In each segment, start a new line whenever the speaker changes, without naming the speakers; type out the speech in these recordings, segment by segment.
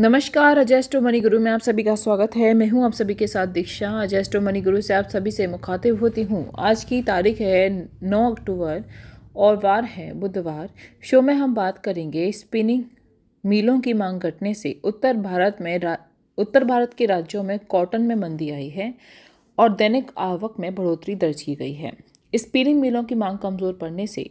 नमस्कार अजैस्टो मनी गुरु में आप सभी का स्वागत है मैं हूं आप सभी के साथ दीक्षा अजैस्टो मनी गुरु से आप सभी से मुखातिब होती हूं आज की तारीख है 9 अक्टूबर और वार है बुधवार शो में हम बात करेंगे स्पिनिंग मीलों की मांग घटने से उत्तर भारत में उत्तर भारत के राज्यों में कॉटन में मंदी आई है और दैनिक आवक में बढ़ोतरी दर्ज की गई है स्पिनिंग मिलों की मांग कमज़ोर पड़ने से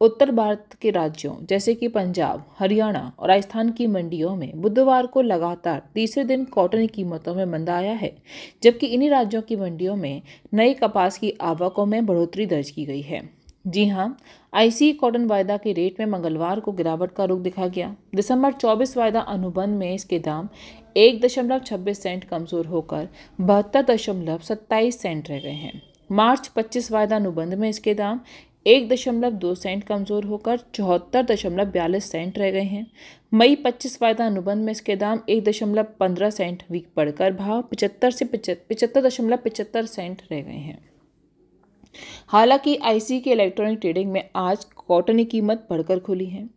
उत्तर भारत के राज्यों जैसे कि पंजाब हरियाणा और राजस्थान की मंडियों में बुधवार को लगातार तीसरे दिन कॉटन की कीमतों में मंदा आया है जबकि इन्हीं राज्यों की मंडियों में नई कपास की आवकों में बढ़ोतरी दर्ज की गई है जी हाँ आईसी कॉटन वायदा के रेट में मंगलवार को गिरावट का रुख दिखा गया दिसंबर 24 वायदा अनुबंध में इसके दाम एक दशमलव छब्बीस सेंट कमज़ोर होकर बहत्तर दशमलव सत्ताईस सेंट रह गए हैं मार्च 25 वायदा अनुबंध में इसके दाम एक दशमलव दो सेंट कमज़ोर होकर चौहत्तर दशमलव बयालीस सेंट रह गए हैं मई 25 वायदा अनुबंध में इसके दाम एक दशमलव पंद्रह सेंट वीक बढ़कर भाव पचहत्तर से पचहत्तर दशमलव पचहत्तर सेंट रह गए हैं हालांकि आईसी के इलेक्ट्रॉनिक ट्रेडिंग में आज कॉटन की कीमत बढ़कर खुली है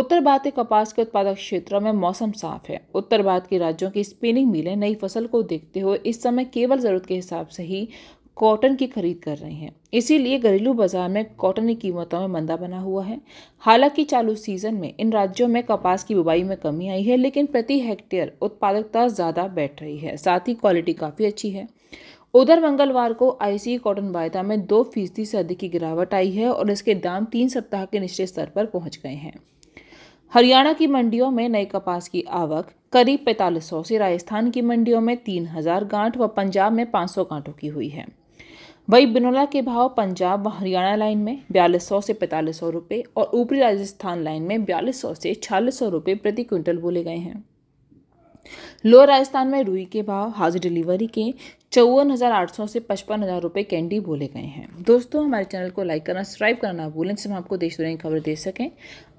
उत्तर भारत के कपास के उत्पादक क्षेत्रों में मौसम साफ है उत्तर भारत के राज्यों की स्पिनिंग मिलें नई फसल को देखते हुए इस समय केवल जरूरत के हिसाब से ही कॉटन की खरीद कर रहे हैं इसीलिए घरेलू बाजार में कॉटन की कीमतों में मंदा बना हुआ है हालांकि चालू सीजन में इन राज्यों में कपास की बुबाई में कमी आई है लेकिन प्रति हेक्टेयर उत्पादकता ज़्यादा बैठ रही है साथ ही क्वालिटी काफ़ी अच्छी है उधर मंगलवार को आईसी कॉटन वायदा में दो फीसदी से अधिक की गिरावट आई है और इसके दाम तीन सप्ताह के निश्चित स्तर पर पहुंच गए हैं हरियाणा की मंडियों में नए कपास की आवक करीब पैंतालीस सौ से राजस्थान की मंडियों में तीन हजार गांठ व पंजाब में पाँच सौ गांठों की हुई है वही बिनौला के भाव पंजाब व हरियाणा लाइन में बयालीस सौ से पैंतालीस सौ रुपये और ऊपरी राजस्थान लाइन में बयालीस सौ से छियालीस सौ रुपये प्रति क्विंटल बोले गए हैं लोअर राजस्थान में रुई के भाव हाउस डिलीवरी के चौवन हज़ार आठ सौ से पचपन हज़ार रुपये कैंडी बोले गए हैं दोस्तों हमारे चैनल को लाइक करना सब्सक्राइब करना भूलें जिससे हम आपको देश दुनिया की खबर दे सकें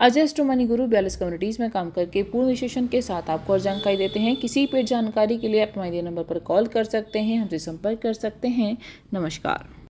अजय टू मनी गुरु बयालीस कम्युनिटीज़ में काम करके पूर्ण विशेषण के साथ आपको और जानकारी देते हैं किसी पेड़ जानकारी के लिए आप हमारे नंबर पर कॉल कर सकते हैं हमसे संपर्क कर सकते हैं नमस्कार